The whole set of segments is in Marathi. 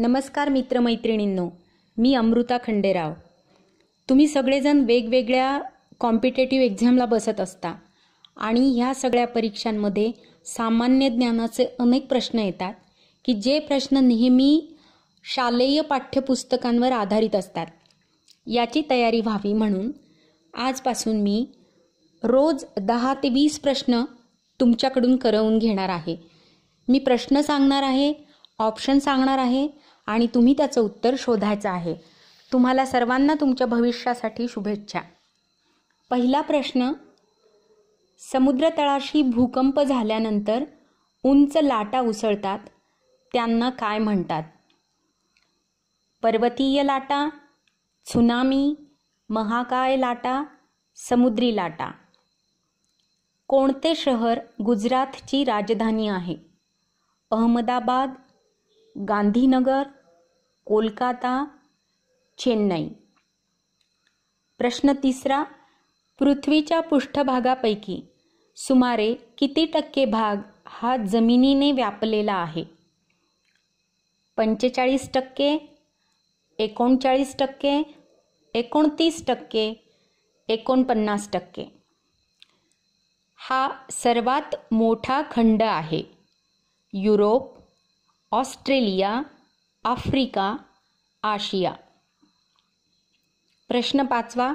नमस्कार मित्रमैत्रिणींनो मी अमृता खंडेराव तुम्ही सगळेजण वेगवेगळ्या कॉम्पिटेटिव्ह एक्झामला बसत असता आणि ह्या सगळ्या परीक्षांमध्ये सामान्य ज्ञानाचे अनेक प्रश्न येतात की जे प्रश्न नेहमी शालेय पाठ्यपुस्तकांवर आधारित असतात याची तयारी व्हावी म्हणून आजपासून मी रोज दहा ते वीस प्रश्न तुमच्याकडून करवून घेणार आहे मी प्रश्न सांगणार आहे ऑप्शन सांगणार आहे आणि तुम्ही त्याचं उत्तर शोधायचं आहे तुम्हाला सर्वांना तुमच्या भविष्यासाठी शुभेच्छा पहिला प्रश्न समुद्रतळाशी भूकंप झाल्यानंतर उंच लाटा उसळतात त्यांना काय म्हणतात पर्वतीय लाटा सुनामी महाकाय लाटा समुद्री लाटा कोणते शहर गुजरातची राजधानी आहे अहमदाबाद गांधीनगर कोलकाता चेन्नई प्रश्न तिसरा पृथ्वीच्या पृष्ठभागापैकी सुमारे किती टक्के भाग हा जमिनीने व्यापलेला आहे पंचेचाळीस टक्के एकोणचाळीस टक्के एकोणतीस टक्के एकोणपन्नास टक्के हा सर्वात मोठा खंड आहे युरोप ऑस्ट्रेलिया आफ्रिका आशिया प्रश्न पाचवा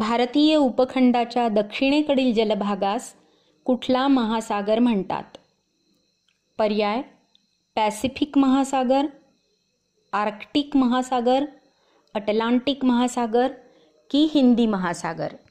भारतीय उपखंडाच्या दक्षिणेकडील जलभागास कुठला महासागर म्हणतात पर्याय पॅसिफिक महासागर आर्क्टिक महासागर अटलांटिक महासागर की हिंदी महासागर